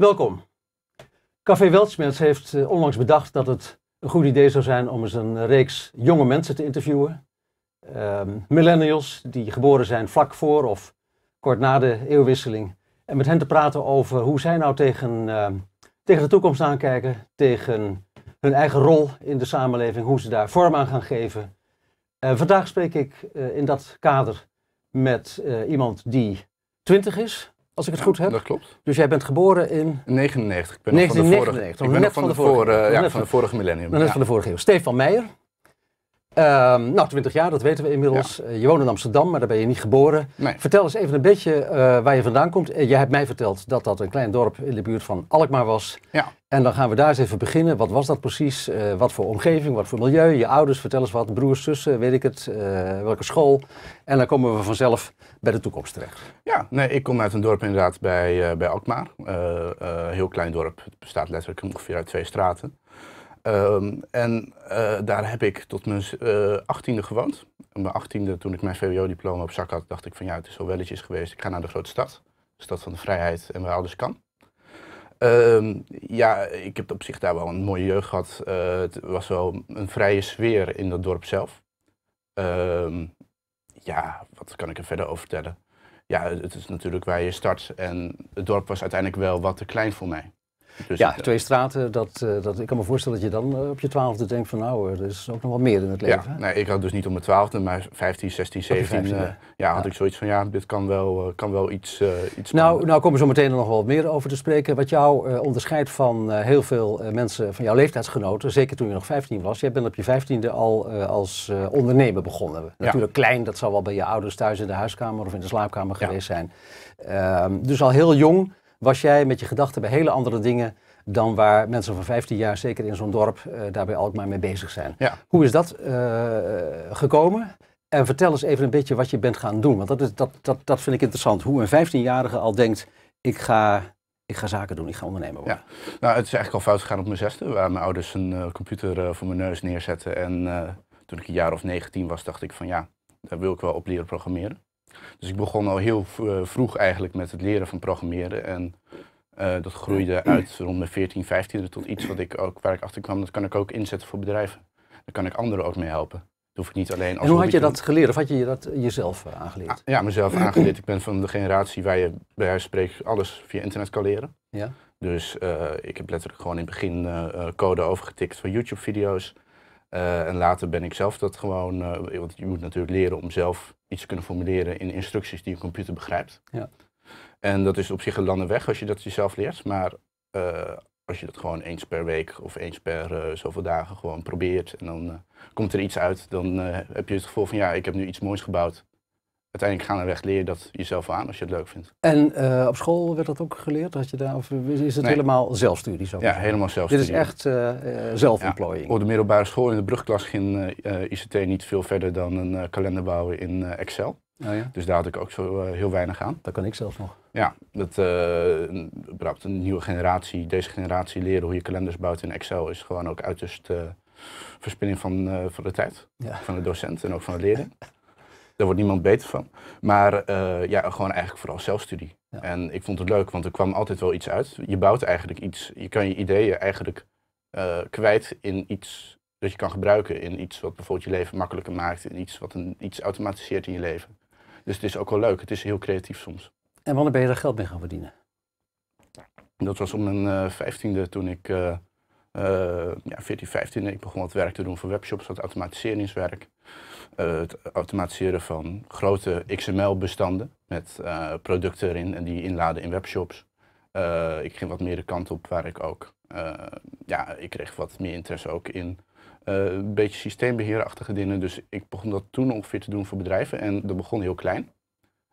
Welkom. Café Weltschmerz heeft eh, onlangs bedacht dat het een goed idee zou zijn om eens een reeks jonge mensen te interviewen. Ehm, millennials die geboren zijn vlak voor of kort na de eeuwwisseling. En met hen te praten over hoe zij nou tegen, ehm, tegen de toekomst aankijken, tegen hun eigen rol in de samenleving, hoe ze daar vorm aan gaan geven. Eh, vandaag spreek ik eh, in dat kader met iemand die 20 is, als ik het goed heb. Dat klopt. Dus jij bent geboren in... 99. Ik ben 1999, de vorige, ik ben net van, de vorige, ja, van de vorige millennium. Net ja. van de vorige eeuw. Stefan Meijer, Um, nou, 20 jaar, dat weten we inmiddels. Eh, je woont in Amsterdam, maar daar ben je niet geboren. Vertel eens even een beetje eh, waar je vandaan komt. Uh, jij hebt mij verteld dat dat een klein dorp in de buurt van Alkmaar was. Ja. En dan gaan we daar eens even beginnen. Wat was dat precies? wat voor omgeving, wat voor milieu? Je ouders, vertel eens wat. Broers, zussen, weet ik het. welke school? En dan komen we vanzelf bij de toekomst terecht. Ja, nee, ik kom uit een dorp inderdaad bij, bij Alkmaar. heel klein dorp. Het bestaat letterlijk ongeveer uit twee straten. Ehm, en eh, daar heb ik tot mijn eh, achttiende gewoond. mijn achttiende, toen ik mijn VWO-diploma op zak had, dacht ik van ja, het is wel welletjes geweest. Ik ga naar de grote stad. De stad van de vrijheid en waar alles kan. Ehm, ja, ik heb op zich daar wel een mooie jeugd gehad. Eh, het was wel een vrije sfeer in dat dorp zelf. Ehm, ja, wat kan ik er verder over vertellen? Ja, het is natuurlijk waar je start. En het dorp was uiteindelijk wel wat te klein voor mij. Dus ja, eh, twee straten, dat, eh, dat, ik kan me voorstellen dat je dan eh, op je twaalfde denkt van nou, er is ook nog wat meer in het leven. Ja, nee, ik had dus niet om mijn twaalfde, maar 15, 16, 17 ja, had ik zoiets van ja, dit kan wel, kan wel iets, iets nou, nou komen we zo meteen er nog wel wat meer over te spreken. Wat jou onderscheidt van heel veel mensen van jouw leeftijdsgenoten, zeker toen je nog 15 was. Jij bent op je vijftiende al als ondernemer begonnen. Natuurlijk klein, dat zou wel bij je ouders thuis in de huiskamer of in de slaapkamer geweest zijn. Ehm, dus al heel jong was jij met je gedachten bij hele andere dingen dan waar mensen van 15 jaar, zeker in zo'n dorp, uh, eh, daarbij maar mee bezig zijn. Hoe is dat eh, gekomen? En vertel eens even een beetje wat je bent gaan doen. Want dat, is, dat, dat, dat vind ik interessant. Hoe een 15-jarige al denkt, ik ga ik ga zaken doen, ik ga ondernemer worden. Ja. Nou, het is eigenlijk al fout gegaan op mijn zesde, waar mijn ouders een eh, computer voor mijn neus neerzetten. En toen ik een jaar of 19 was, dacht ik van ja, daar wil ik wel op leren programmeren. Dus ik begon al heel eh, vroeg eigenlijk met het leren van programmeren. En eh, dat groeide uit rond mijn 14, 15 tot iets wat ik ook, waar ik achter kwam. Dat kan ik ook inzetten voor bedrijven. Daar kan ik anderen ook mee helpen. Dat hoef ik niet alleen als en hoe had je dat geleerd? Of had je dat jezelf eh, aangeleerd? Ah, ja, mezelf aangeleerd. Ik ben van de generatie waar je bij huis spreekt alles via internet kan leren. Ja. Dus ik heb letterlijk gewoon in het begin code overgetikt van YouTube-video's. Eh, en later ben ik zelf dat gewoon, eh, want je moet natuurlijk leren om zelf iets te kunnen formuleren in instructies die een computer begrijpt. Ja. En dat is op zich een lange weg als je dat jezelf leert, maar eh, als je dat gewoon eens per week of eens per zoveel dagen gewoon probeert en dan komt er iets uit, dan heb je het gevoel van ja, ik heb nu iets moois gebouwd uiteindelijk gaandeweg leer je dat jezelf aan als je het leuk vindt. En eh, op school werd dat ook geleerd? Had je daar, of is het helemaal zelfstudie? Zo ja, helemaal zelfstudie. Dit is echt uh, zelfontplooiing? op de middelbare school in de brugklas ging ICT niet veel verder dan een kalender bouwen in Excel. Oh ja. Dus daar had ik ook zo heel weinig aan. Dat kan ik zelfs nog. Ja, dat braakt een nieuwe generatie, deze generatie leren hoe je kalenders bouwt in Excel is gewoon ook uiterst verspilling van, van de tijd. Van de docent en ook van de leerling. Daar wordt niemand beter van. Maar eh, ja, gewoon eigenlijk vooral zelfstudie. En ik vond het leuk, want er kwam altijd wel iets uit. Je bouwt eigenlijk iets. Je kan je ideeën eigenlijk eh, kwijt in iets dat je kan gebruiken. In iets wat bijvoorbeeld je leven makkelijker maakt. In iets wat een, iets automatiseert in je leven. Dus het is ook wel leuk. Het is heel creatief soms. En wanneer ben je daar geld mee gaan verdienen? Dat was om mijn eh, vijftiende toen ik eh, ja, 14, 15, ik begon wat werk te doen voor webshops, wat automatiseringswerk. Eh, het automatiseren van grote XML-bestanden met eh, producten erin en die inladen in webshops. ik ging wat meer de kant op waar ik ook, ja, ik kreeg wat meer interesse ook in een beetje systeembeheerachtige dingen. Dus ik begon dat toen ongeveer te doen voor bedrijven en dat begon heel klein.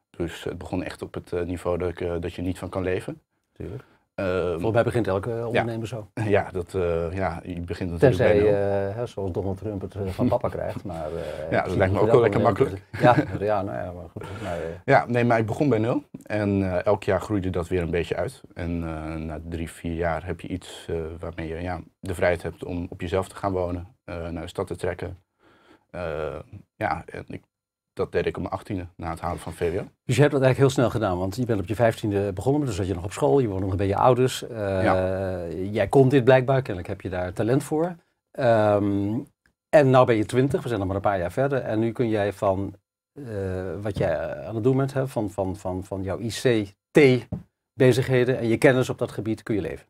Dus het begon echt op het niveau dat, dat je niet van kan leven. Tuurlijk. Ehm, Volgens mij begint elke ondernemer zo. Ja, dat, uh, ja, je begint natuurlijk Tenzij, bijna... Uh, zoals Donald Trump het eh, van papa krijgt. Maar, ja, dat lijkt me ook wel lekker makkelijk. Ja, ja, nou ja, maar goed. ja, nee, maar ik begon bij nul. En elk jaar groeide dat weer een beetje uit. En na drie, vier jaar heb je iets waarmee je ja, de vrijheid hebt om op jezelf te gaan wonen. naar de stad te trekken. ja, en ik dat deed ik om mijn achttiende na het halen van VWO. Dus je hebt dat eigenlijk heel snel gedaan, want je bent op je vijftiende begonnen, dus zat je nog op school, je woonde nog bij je ouders. Eh, ja. Jij kon dit blijkbaar, kennelijk heb je daar talent voor. Ehm, en nu ben je twintig, we zijn nog maar een paar jaar verder. En nu kun jij van eh, wat jij aan het doen bent, van, van, van, van jouw ICT-bezigheden en je kennis op dat gebied, kun je leven.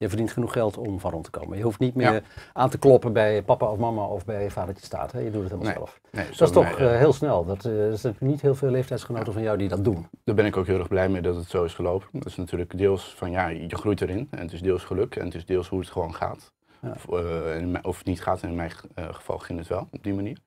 Je verdient genoeg geld om van rond te komen. Je hoeft niet meer aan te kloppen bij papa of mama of bij vadertje staat. Hè? Je doet het helemaal zelf. dat is toch eh, heel snel. Dat, uh, er zijn niet heel veel leeftijdsgenoten van jou die dat doen. Daar ben ik ook heel erg blij mee dat het zo is gelopen. Dat is natuurlijk deels van ja, je groeit erin. En het is deels geluk en het is deels hoe het gewoon gaat. Of, eh, niet gaat. En in mijn geval ging het wel op die manier.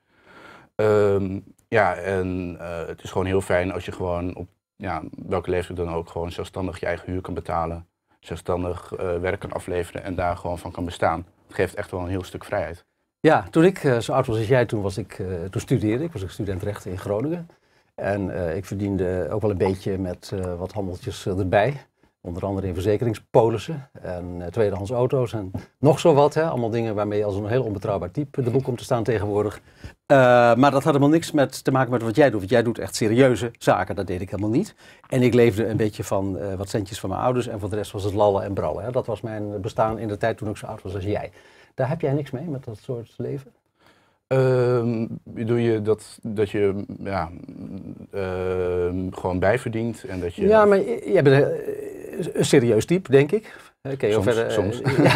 Ehm, ja, en het is gewoon heel fijn als je gewoon op ja, welke leeftijd dan ook gewoon zelfstandig je eigen huur kan betalen zelfstandig uh, eh, werk kan afleveren en daar gewoon van kan bestaan. Dat geeft echt wel een heel stuk vrijheid. Ja, toen ik eh, zo oud was als jij, toen, was ik, eh, toen studeerde ik. was ik student rechten in Groningen. En ik verdiende ook wel een beetje met wat handeltjes erbij. Onder andere in verzekeringspolissen en uh, tweedehands auto's en nog zo wat. Hè? Allemaal dingen waarmee je als een heel onbetrouwbaar type de mm. boek komt te staan tegenwoordig. Eh, maar dat had helemaal niks met, te maken met wat jij doet. Want jij doet echt serieuze zaken, dat deed ik helemaal niet. En ik leefde een beetje van eh, wat centjes van mijn ouders en voor de rest was het lallen en brallen. Hè? Dat was mijn bestaan in de tijd toen ik zo oud was als jij. Daar heb jij niks mee met dat soort leven? Ehm, bedoel je dat, dat je ja, ehm, gewoon bijverdient en dat je... Ja, maar je bent een serieus type, denk ik. Oké, soms, verder, eh, soms. Ja.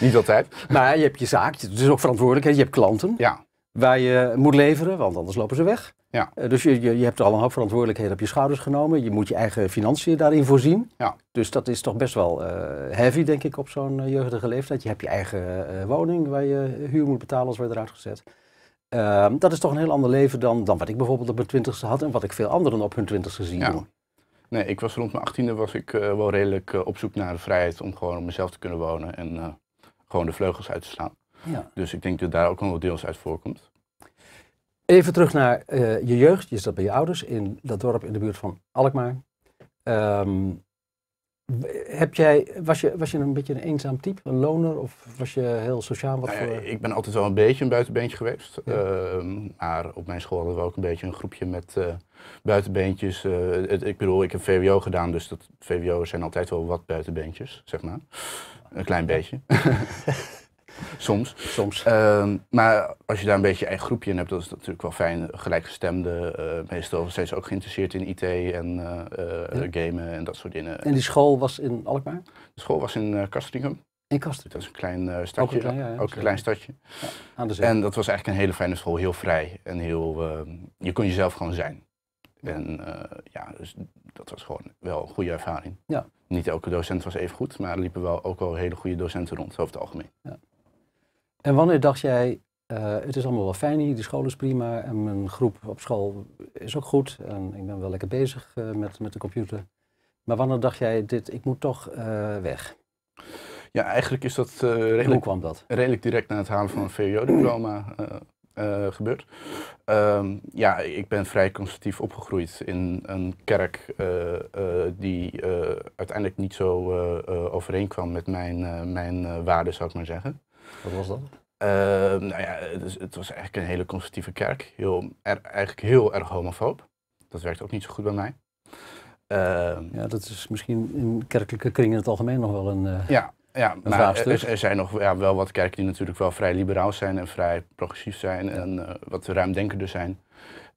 Niet altijd. Maar je hebt je zaak, het is ook verantwoordelijkheid, je hebt klanten ja. waar je moet leveren, want anders lopen ze weg. Ja. Eh, dus je, je, hebt al een hoop verantwoordelijkheden op je schouders genomen. Je moet je eigen financiën daarin voorzien. Ja. Dus dat is toch best wel eh, heavy, denk ik, op zo'n jeugdige leeftijd. Je hebt je eigen woning waar je huur moet betalen als wordt eruit gezet. Ehm, dat is toch een heel ander leven dan, dan wat ik bijvoorbeeld op mijn twintigste had en wat ik veel anderen op hun twintigste zie ja. doen. Nee, ik was rond mijn achttiende was ik eh, wel redelijk eh, op zoek naar de vrijheid om gewoon op mezelf te kunnen wonen en eh, gewoon de vleugels uit te slaan. Ja. Dus ik denk dat daar ook nog wel deels uit voorkomt. Even terug naar je jeugd. Je zat bij je ouders in dat dorp in de buurt van Alkmaar. Ehm, heb jij, was, je, was je een beetje een eenzaam type, een loner of was je heel sociaal? Wat nou ja, Ik ben altijd wel een beetje een buitenbeentje geweest. Ehm, maar op mijn school hadden we ook een beetje een groepje met eh, buitenbeentjes. Eh, ik bedoel, ik heb VWO gedaan, dus dat, VWO zijn altijd wel wat buitenbeentjes, zeg maar. Een klein beetje. Soms. Soms. Ehm, maar als je daar een beetje je eigen groepje in hebt, dat is natuurlijk wel fijn. Gelijkgestemde, eh, meestal steeds ook geïnteresseerd in IT en eh, eh, gamen en dat soort dingen. En die school was in Alkmaar? De school was in uh, In Kasten. Dat is een klein stadje. Ook een klein, stadje. aan de zee. En dat was eigenlijk een hele fijne school, heel vrij en heel. Ehm, je kon jezelf gewoon zijn. En ja, dus dat was gewoon wel een goede ervaring. Ja. Niet elke docent was even goed, maar er liepen wel ook wel hele goede docenten rond, over het algemeen. En wanneer dacht jij, eh, het is allemaal wel fijn hier, de school is prima en mijn groep op school is ook goed en ik ben wel lekker bezig eh, met, met de computer. Maar wanneer dacht jij, dit, ik moet toch eh, weg? Ja, eigenlijk is dat, redelijk, Hoe kwam dat redelijk direct na het halen van een VWO-diploma gebeurd. Ehm, ja, ik ben vrij conservatief opgegroeid in een kerk die uiteindelijk niet zo overeenkwam met mijn, mijn waarden, zou ik maar zeggen. Wat was dat? Ehm, nou ja, het, was eigenlijk een hele conservatieve kerk. Heel, eigenlijk heel erg homofoob. Dat werkt ook niet zo goed bij mij. Ehm, ja, dat is misschien in kerkelijke kringen in het algemeen nog wel een, uh, ja, ja, een maar er, zijn nog ja, wel wat kerken die natuurlijk wel vrij liberaal zijn en vrij progressief zijn en eh, wat ruimdenkender zijn.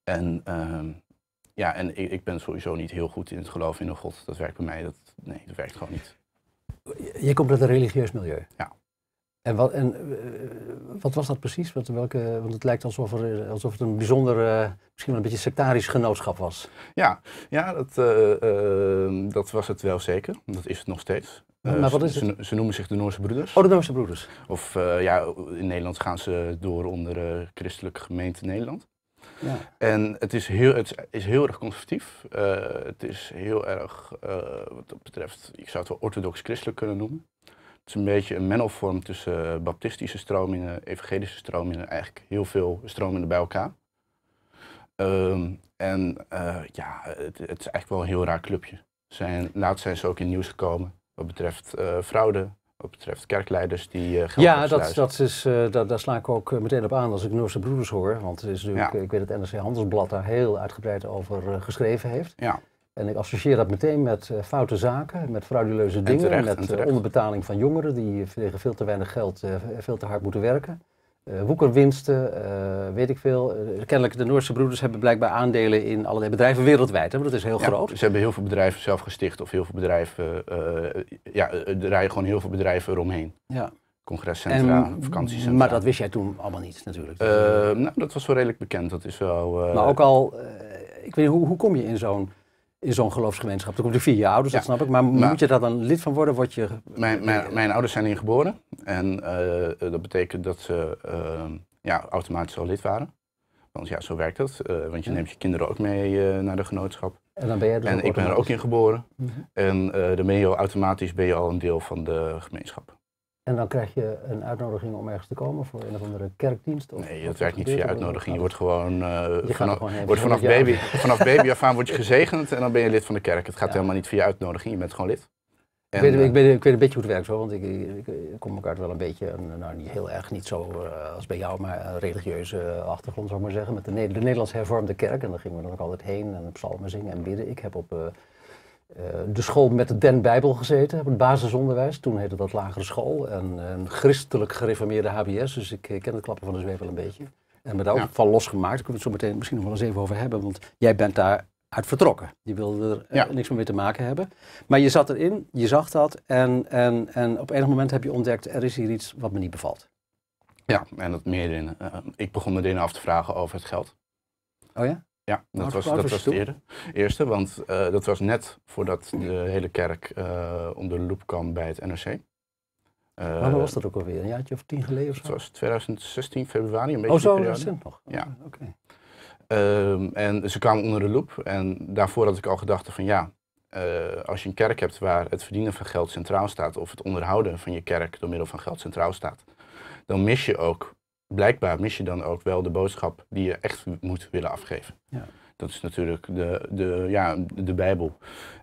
En ehm, ja, en ik, ben sowieso niet heel goed in het geloof in een god. Dat werkt bij mij, dat, nee, dat werkt gewoon niet. Je, je komt uit een religieus milieu. Ja. En wat, en, eh, wat was dat precies? Wat, welke, want het lijkt alsof, er, eh, alsof het een bijzonder, eh, misschien wel een beetje sectarisch genootschap was. Ja, ja dat, dat was het wel zeker. Dat is het nog steeds. maar wat is ze, ze, noemen zich de Noorse Broeders. Oh, de Noorse Broeders. Of ja, in Nederland gaan ze door onder uh, Christelijke Gemeente Nederland. Ja. En het is heel, het is heel erg conservatief. het is heel erg, wat dat betreft, ik zou het wel orthodox-christelijk kunnen noemen. Het is een beetje een mennelvorm tussen eh, baptistische stromingen, evangelische stromingen, eigenlijk heel veel stromingen bij elkaar. Ehm, en eh, ja, het, is eigenlijk wel een heel raar clubje. Zijn, laatst zijn ze ook in nieuws gekomen wat betreft eh, fraude, wat betreft kerkleiders die uh, Ja, dat, dat is, daar sla ik ook meteen op aan als ik Noorse Broeders hoor. Want het is natuurlijk, ik weet dat NRC Handelsblad daar heel uitgebreid over geschreven heeft. Ja. En ik associeer dat meteen met eh, foute zaken, met frauduleuze dingen, met eh, onderbetaling van jongeren die tegen veel te weinig geld eh, veel te hard moeten werken. woekerwinsten, weet ik veel. kennelijk de Noorse broeders hebben blijkbaar aandelen in allerlei bedrijven wereldwijd. Hè? dat is heel groot. Ze hebben heel veel bedrijven zelf gesticht of heel veel bedrijven. ja, er rijden gewoon heel veel bedrijven eromheen. Ja congrescentra, en, vakantiecentra. Maar dat wist jij toen allemaal niet natuurlijk? nou, dat was zo redelijk bekend. Dat is wel, Maar ook al, ik weet niet, hoe, hoe kom je in zo'n in zo'n geloofsgemeenschap. Dan komt er via je ouders, dus dat snap ik. Maar moet je daar dan lid van worden? Word je... mijn, mijn, ouders zijn hier geboren. En eh, eh, dat betekent dat ze ehm, ja, automatisch al lid waren. Want ja, zo werkt dat. Eh, want je neemt je kinderen ook mee naar de genootschap. En dan ben je En ik ben er ook in geboren. Mhm. En dan ben je automatisch ben je al een deel van de gemeenschap. En dan krijg je een uitnodiging om ergens te komen voor een of andere kerkdienst? Of nee, dat werkt niet via uitnodiging. Je wordt gewoon, uh, je vanaf, gewoon vanaf, baby, vanaf baby af aan word je gezegend en dan ben je lid van de kerk. Het gaat helemaal niet via uitnodiging, je bent gewoon lid. ik, weet, ik, eh, weet, ik, weet, een beetje hoe het werkt, hoor, want ik, ik, kom elkaar wel een beetje, nou niet heel erg, niet zo eh, als bij jou, maar een religieuze achtergrond zou ik maar zeggen. Met de, Nederlandse Nederlands hervormde kerk en daar gingen we dan ook altijd heen en psalmen zingen en bidden. Ik heb op... Eh, de school met de Den Bijbel gezeten, op het basisonderwijs. Toen heette dat lagere school. En een christelijk gereformeerde HBS, dus ik ken de klappen van de zweep wel een beetje. En me daar ook van losgemaakt. Daar kunnen we het zo meteen misschien nog wel eens even over hebben. Want jij bent daar uit vertrokken. Je wilde er eh, niks meer mee te maken hebben. Maar je zat erin, je zag dat. En, en, en op enig moment heb je ontdekt, er is hier iets wat me niet bevalt. Ja, en dat meer in. Eh, ik begon me erin af te vragen over het geld. Oh ja? Ja, nou, dat was, dat was het eerste, want eh, dat was net voordat de hele kerk uh, om de loep kwam bij het NRC. Uh, eh, Wanneer was dat ook alweer? Een jaartje of tien geleden of zo? Het was 2016, februari, een beetje. Oh, zo recent nog? Ja. Ah, oké. Ehm, en ze kwamen onder de loep en daarvoor had ik al gedacht van ja, als je een kerk hebt waar het verdienen van geld centraal staat of het onderhouden van je kerk door middel van geld centraal staat, dan mis je ook blijkbaar mis je dan ook wel de boodschap die je echt moet willen afgeven. Ja. Dat is natuurlijk de, de, ja, de Bijbel.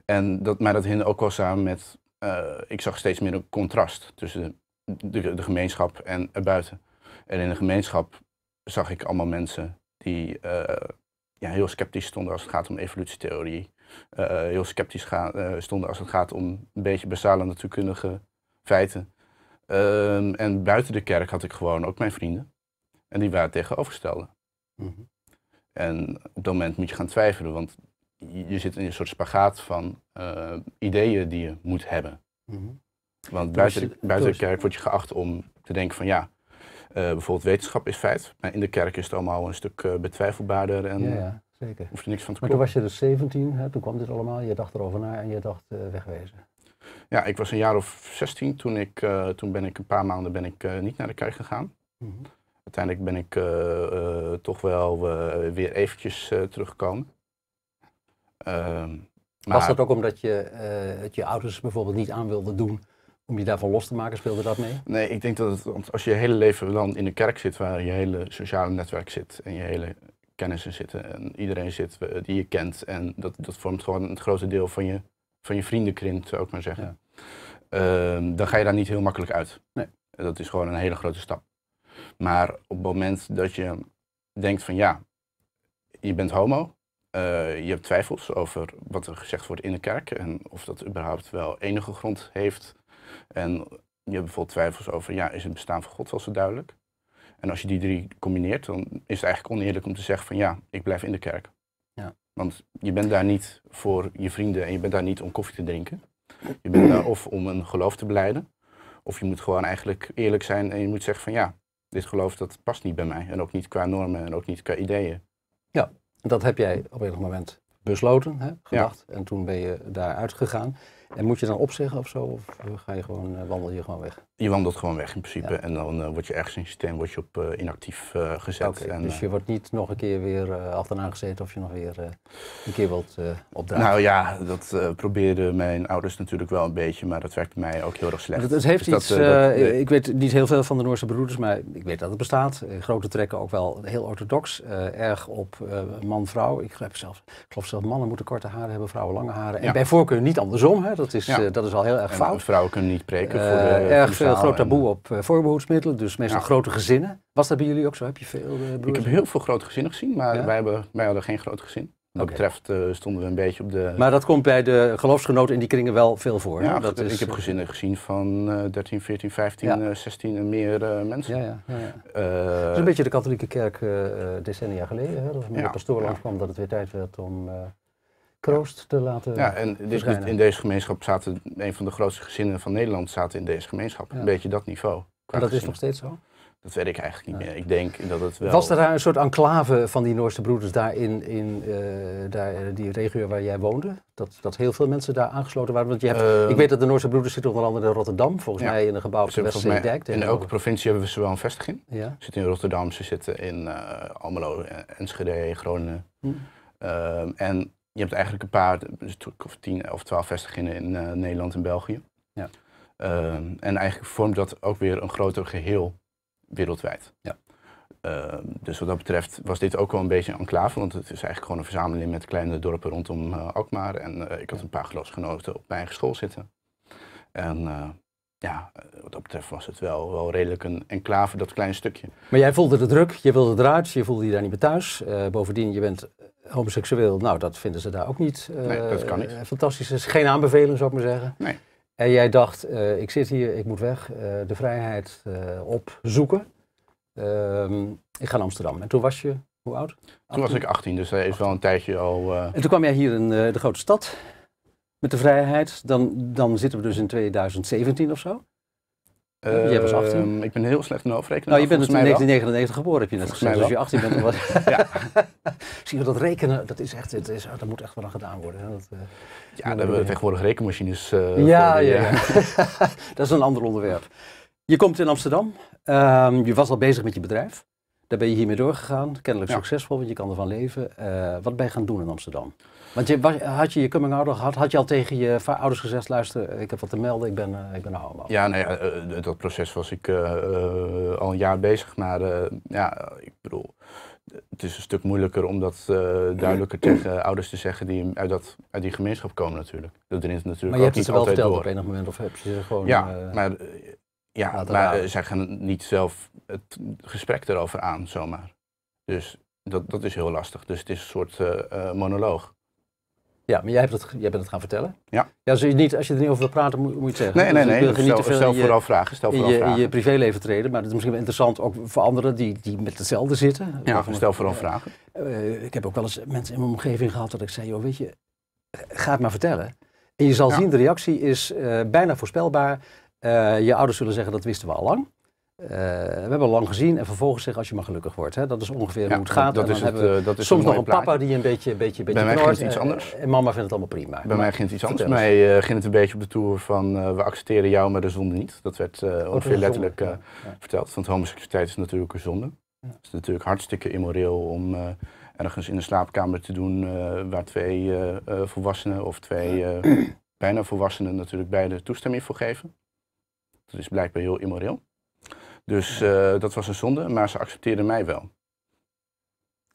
En dat, maar dat hing ook wel samen met, eh, ik zag steeds meer een contrast tussen de, de, de gemeenschap en erbuiten. En in de gemeenschap zag ik allemaal mensen die eh, ja, heel sceptisch stonden als het gaat om evolutietheorie. Eh, heel sceptisch stonden als het gaat om een beetje basale natuurkundige feiten. Ehm, en buiten de kerk had ik gewoon ook mijn vrienden. En die waren tegenovergestelde. Mhm. En op dat moment moet je gaan twijfelen, want je zit in een soort spagaat van eh, ideeën die je moet hebben. Mhm. Want dus buiten, de, buiten de dus- kerk word je geacht om te denken van ja, eh, bijvoorbeeld wetenschap is feit, maar in de kerk is het allemaal een stuk eh, betwijfelbaarder en ja, zeker. hoef je niks van te kloppen. Maar toen was je dus 17, hè? toen kwam dit allemaal, je dacht erover na en je dacht wegwezen. Ja, ik was een jaar of 16 toen, ik, toen ben ik een paar maanden ben ik, niet naar de kerk gegaan. Mm uiteindelijk ben ik eh, eh, toch wel eh, weer eventjes teruggekomen. Ehm, was dat ook omdat je het je ouders bijvoorbeeld niet aan wilden doen om je daarvan los te maken? Speelde dat mee? Nee, ik denk dat het, als je je hele leven dan in de kerk zit, waar je hele sociale netwerk zit en je hele kennissen zitten en iedereen zit die je kent. En dat, dat vormt gewoon het grote deel van je, van je vriendenkring, zou ik maar zeggen. Ehm, dan ga je daar niet heel makkelijk uit. Nee. Dat is gewoon een hele grote stap. Maar op het moment dat je denkt van ja, je bent homo, eh, je hebt twijfels over wat er gezegd wordt in de kerk en of dat überhaupt wel enige grond heeft. En je hebt bijvoorbeeld twijfels over, ja, is het bestaan van God wel zo duidelijk? En als je die drie combineert, dan is het eigenlijk oneerlijk om te zeggen van ja, ik blijf in de kerk. Ja. Want je bent daar niet voor je vrienden en je bent daar niet om koffie te drinken. Je bent daar of om een geloof te beleiden, of je moet gewoon eigenlijk eerlijk zijn en je moet zeggen van ja, dit geloof dat past niet bij mij. En ook niet qua normen en ook niet qua ideeën. Ja, dat heb jij op enig moment besloten, hè, gedacht. En toen ben je daaruit gegaan. En moet je dan opzeggen of zo? Of eh, ga je gewoon, uh, wandel je gewoon weg? Je wandelt gewoon weg in principe. En dan eh, word je ergens in het systeem word je op inactief gezet. dus je wordt niet nog een keer weer achterna gezeten of je nog weer een keer wilt opdraaien? Nou ja, dat probeerden mijn ouders natuurlijk wel een beetje, maar dat werkte mij ook heel erg slecht. Dat, het heeft dus iets, ik weet niet heel veel van de Noorse broeders, maar ik weet dat het bestaat. grote trekken ook wel heel orthodox, erg op man-vrouw. Ik, ik geloof zelfs mannen moeten korte haren hebben, vrouwen lange haren. En bij voorkeur niet andersom, hè? Dat is, ja. Eh, dat is al heel erg fout. vrouwen kunnen niet preken. Eh, voor de, erg veel groot taboe op eh, voorbehoedsmiddelen, dus meestal grote gezinnen. Was dat bij jullie ook zo? Heb je veel Ik heb heel veel grote gezinnen gezien, maar wij, hebben, wij hadden geen groot gezin. Wat betreft stonden we een beetje op de. Maar dat komt bij de geloofsgenoten in die kringen wel veel voor. Ja, dat is... ik heb gezinnen gezien van uh, 13, 14, 15, 16 en meer mensen. Ja, ja, is een beetje de katholieke kerk decennia geleden, hè, dat met de pastoor langskwam dat het weer tijd werd om kroost te laten Ja, en dus in deze gemeenschap zaten, een van de grootste gezinnen van Nederland zaten in deze gemeenschap. Een beetje dat niveau. En dat is nog steeds zo? Dat weet ik eigenlijk niet meer. Ik denk dat het wel... Was er daar een soort enclave van die Noorse broeders daar in, eh, eh, die regio waar jij woonde? Dat, dat heel veel mensen daar aangesloten waren? Want je hebt, ehm, ik weet dat de Noorse broeders zitten onder andere in Rotterdam, volgens mij in een gebouw op de Westzee-Dijk. In elke provincie hebben we ze wel een vestiging. Ja. Ze zitten in Rotterdam, ze zitten in uh, Almelo, Enschede, Groningen. Hm. Ehm, en je hebt eigenlijk een paar, dus of tien of twaalf vestigingen in eh, Nederland en België. Ja. Ehm, en eigenlijk vormt dat ook weer een groter geheel wereldwijd. Ja. Ehm, dus wat dat betreft was dit ook wel een beetje een enclave, want het is eigenlijk gewoon een verzameling met kleine dorpen rondom eh, Alkmaar. En eh, ik had een paar geloofsgenoten op mijn eigen school zitten. En ja, eh, wat dat betreft was het wel, wel redelijk een enclave, dat kleine stukje. Maar jij voelde de druk, je wilde eruit, je voelde je daar niet meer thuis. Eh, bovendien, je bent eh, homoseksueel, nou dat vinden ze daar ook niet. Uh, dat kan niet. Fantastisch, is geen aanbeveling zou ik maar zeggen. Nee. En jij dacht, ik zit hier, ik moet weg, de vrijheid opzoeken. Ehm, ik ga naar Amsterdam. En toen was je, hoe oud? Toen was ik 18, dus dat is wel een tijdje al... En toen kwam jij hier in de grote stad met de vrijheid, dan, dan zitten we dus in 2017 of zo. Jij was 18. Ehm, ik ben heel slecht in overrekenen. Nou, je bent in 1999 geboren, heb je net gezegd. Dus je 18 bent ja. Zie je dat rekenen? Dat is echt, het is, dat moet echt wel aan gedaan worden. Hè? Dat, eh, ja, daar hebben we tegenwoordig rekenmachines. Eh, ja, ja, eh, ja. dat is een ander onderwerp. Je komt in Amsterdam. Ehm, je was al bezig met je bedrijf. Daar ben je hiermee doorgegaan. Kennelijk succesvol, want je kan ervan leven. wat ben je gaan doen in Amsterdam? Want je, had je je coming out gehad? Had je al tegen je ouders gezegd, luister, ik heb wat te melden, ik ben, eh, ik ben een homo? Ja, nee, nou eh, eh, dat proces was ik al een jaar bezig. Maar ja, ik bedoel, het is een stuk moeilijker om dat duidelijker tegen ouders te zeggen die uit, dat, uit die gemeenschap komen natuurlijk. Dat dringt natuurlijk maar je hebt het wel verteld op enig moment, of heb je gewoon... Ja, maar... Ja, maar zij gaan niet zelf het gesprek erover aan, zomaar. Dus dat, dat is heel lastig. Dus het is een soort monoloog. Ja, maar jij, hebt het, jij bent het gaan vertellen. Ja. ja dus niet, als je er niet over wil praten, moet, moet je het zeggen. Nee, nee, dus nee. Dus stel, vooral vragen. Stel vooral in, je, je privéleven treden, maar dat is misschien wel interessant ook voor anderen die, die met hetzelfde zitten. Ja, stel vooral vragen. Eh, ik heb ook wel eens mensen in mijn omgeving gehad dat ik zei, joh, weet je, ga het maar vertellen. En je zal zien, de reactie is eh, bijna voorspelbaar. Eh, je ouders zullen zeggen, dat wisten we al lang. Eh, we hebben lang gezien en vervolgens zeg als je maar gelukkig wordt. Hè? Dat is ongeveer hoe het gaat. is eh, dat is soms nog een papa die een beetje, beetje, beetje Bij mij ging het iets anders. En, mama vindt het allemaal prima. Bij mij ging het iets anders. Bij mij eh, ging het een beetje op de toer van we accepteren jou, maar de zonde niet. Dat werd ongeveer letterlijk verteld. Want homoseksualiteit is natuurlijk een zonde. Het is natuurlijk hartstikke immoreel om ergens in een slaapkamer te doen waar twee volwassenen of twee bijna volwassenen natuurlijk beide toestemming voor geven. Dat is blijkbaar heel immoreel. Dus eh, dat was een zonde, maar ze accepteerden mij wel.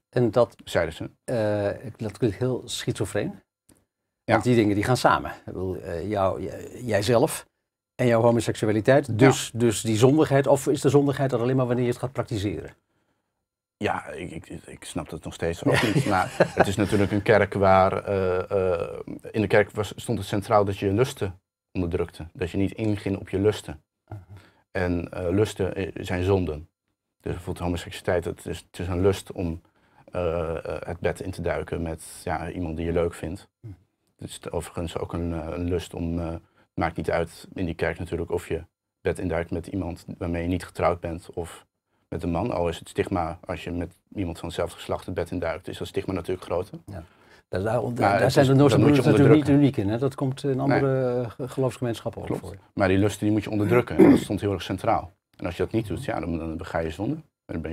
En dat... Zeiden ze. Eh, dat klinkt heel schizofreen. Ja. Want die dingen die gaan samen. Ik eh, jou, jijzelf en jouw homoseksualiteit. Dus, dus die zondigheid, of is de zondigheid dat alleen maar wanneer je het gaat praktiseren? Ja, ik, ik, ik snap dat nog steeds ook niet. Maar het is natuurlijk een kerk waar. in de kerk was, stond het centraal dat je je lusten onderdrukte. Dat je niet inging op je lusten. En eh, lusten eh, zijn zonden. Dus bijvoorbeeld homoseksualiteit, het is, het een lust om eh, het bed in te duiken met ja, iemand die je leuk vindt. Hm. Dus het is overigens ook een, lust om, het maakt niet uit in die kerk natuurlijk of je bed induikt met iemand waarmee je niet getrouwd bent of met een man. Al is het stigma als je met iemand van hetzelfde geslacht het bed induikt, is dat stigma natuurlijk groter. Ja. Daar, zijn de Noorse broeders natuurlijk niet uniek in. Hè? Dat komt in andere eh, geloofsgemeenschappen ook voor. Maar die lusten die moet je onderdrukken. dat stond heel erg centraal. En als je dat niet doet, ja, dan, dan, ga je zonde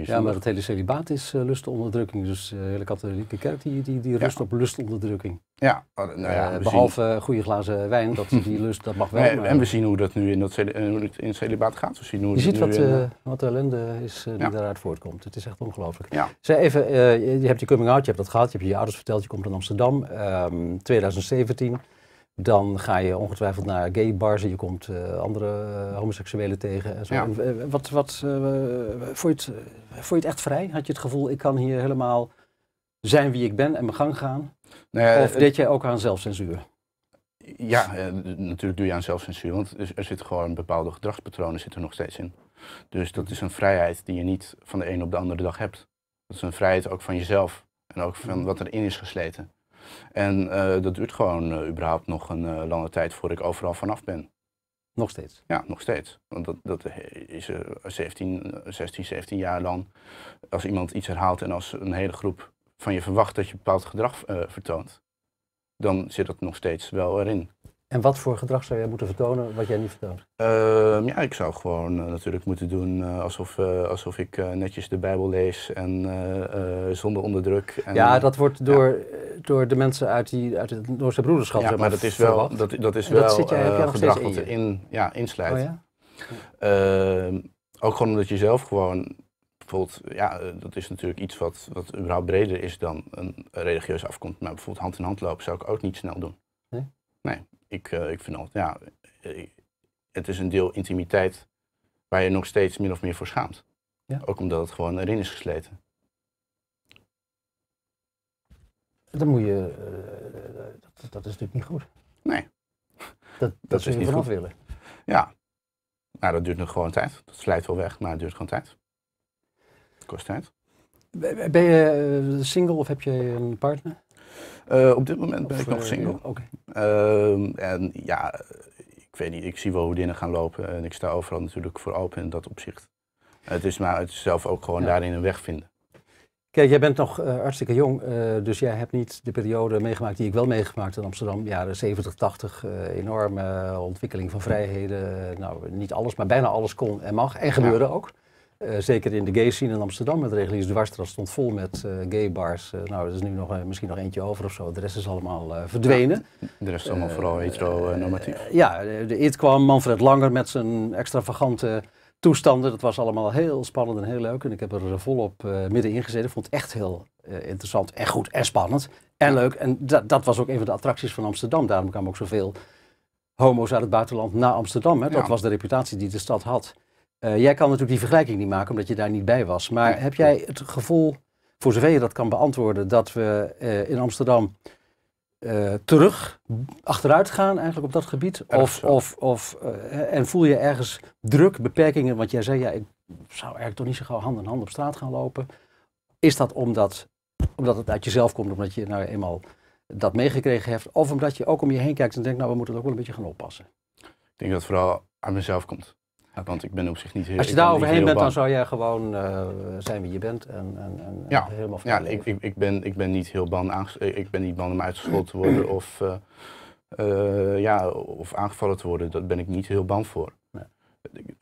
ja, maar het hele celibaat is eh, lustonderdrukking. Dus de eh, hele katholieke kerk die, die, die rust op lustonderdrukking. Ja, oh, nou ja eh, behalve goede glazen wijn, dat die lust, dat mag wel. En, we zien hoe dat nu in, dat in celibaat gaat. We zien hoe je ziet wat, wat de ellende is die daaruit voortkomt. Het is echt ongelooflijk. Ja. even, je hebt je coming out, je hebt dat gehad, je hebt je, ouders verteld, je komt in Amsterdam, um, ehm, 2017 dan ga je ongetwijfeld naar gay bars en je komt eh, andere eh, homoseksuelen tegen. En zo. Eh, wat, wat, uh, vond, je het, je het echt vrij? Had je het gevoel, ik kan hier helemaal zijn wie ik ben en mijn gang gaan? of deed jij ook aan zelfcensuur? Ja, natuurlijk doe je aan zelfcensuur, want er zitten gewoon bepaalde gedragspatronen zitten nog steeds in. Dus dat is een vrijheid die je niet van de een op de andere dag hebt. Dat is een vrijheid ook van jezelf en ook van mhm. wat erin is gesleten. En eh, dat duurt gewoon eh, überhaupt nog een eh, lange tijd voordat ik overal vanaf ben. Nog steeds? Ja, nog steeds. Want dat, dat is 17, 16, 17 jaar lang. Als iemand iets herhaalt en als een hele groep van je verwacht dat je bepaald gedrag vertoont, dan zit dat nog steeds wel erin. En wat voor gedrag zou jij moeten vertonen wat jij niet vertoont? Ehm, ja, ik zou gewoon eh, natuurlijk moeten doen eh, alsof, eh, alsof ik netjes de Bijbel lees en zonder onderdruk. En, ja, dat wordt door, door de mensen uit, die, uit het Noorse broederschap. Ja, maar, dat is wel, dat, dat is wel dat gedrag wat erin in, ja, insluit. Oh, ehm, ook gewoon omdat je zelf gewoon bijvoorbeeld, ja, dat is natuurlijk iets wat, wat überhaupt breder is dan een religieus afkomst. Maar bijvoorbeeld hand in hand lopen zou ik ook niet snel doen. Nee? Nee, ik, eh, ik vind altijd, ja, eh, het is een deel intimiteit waar je nog steeds min of meer voor schaamt. Ja. Ook omdat het gewoon erin is gesleten. Dan moet je, eh, dat, dat, is natuurlijk niet goed. Nee. Dat, dat, is je niet vanaf goed. willen. Ja. Nou, dat duurt nog gewoon tijd. Dat slijt wel weg, maar het duurt gewoon tijd. Het kost tijd. Ben je single of heb je een partner? Eh, op dit moment ben ik nog eh, single. Ehm, en ja, ik weet niet, ik zie wel hoe dingen gaan lopen en ik sta overal natuurlijk voor open in dat opzicht. Het is maar het zelf ook gewoon daarin een weg vinden. Kijk, jij bent nog eh, hartstikke jong, dus jij hebt niet de periode meegemaakt die ik wel meegemaakt in Amsterdam, jaren 70, 80. enorme ontwikkeling van vrijheden. nou, niet alles, maar bijna alles kon en mag en gebeurde ook. Eh, zeker in de gay scene in Amsterdam met de Dwarsstraat stond vol met uh, gay bars. Eh, nou, er is nu nog, misschien nog eentje over of zo. De rest is allemaal verdwenen. de rest is allemaal vooral hetero-normatief. ja, de IT kwam Manfred Langer met zijn extravagante toestanden. Dat was allemaal heel spannend en heel leuk. En ik heb er volop middenin gezeten. Vond het echt heel interessant en goed en spannend en leuk. En dat, dat was ook een van de attracties van Amsterdam. Daarom kwamen ook zoveel homo's uit het buitenland naar Amsterdam. Hè? Dat was de reputatie die de stad had. Eh, jij kan natuurlijk die vergelijking niet maken, omdat je daar niet bij was. Maar heb jij het gevoel, voor zover je dat kan beantwoorden, dat we eh, in Amsterdam eh, terug, achteruit gaan eigenlijk op dat gebied? of, of, en voel je ergens druk, beperkingen? Want jij zei, ja, ik zou eigenlijk toch niet zo gauw hand in hand op straat gaan lopen. Is dat omdat, omdat het uit jezelf komt, omdat je nou eenmaal dat meegekregen hebt? Of omdat je ook om je heen kijkt en denkt, nou, we moeten er ook wel een beetje gaan oppassen? Ik denk dat het vooral aan mezelf komt. Want ik ben op zich niet heel. Als je daar overheen bent, dan zou jij gewoon eh, zijn wie je bent en, en, en ja. Ja, ik, ik, ik, ben, ik ben niet heel bang, eh, ik ben niet bang om uitgescholden te worden of, eh, ja, of aangevallen te worden. Daar ben ik niet heel bang voor. Nee.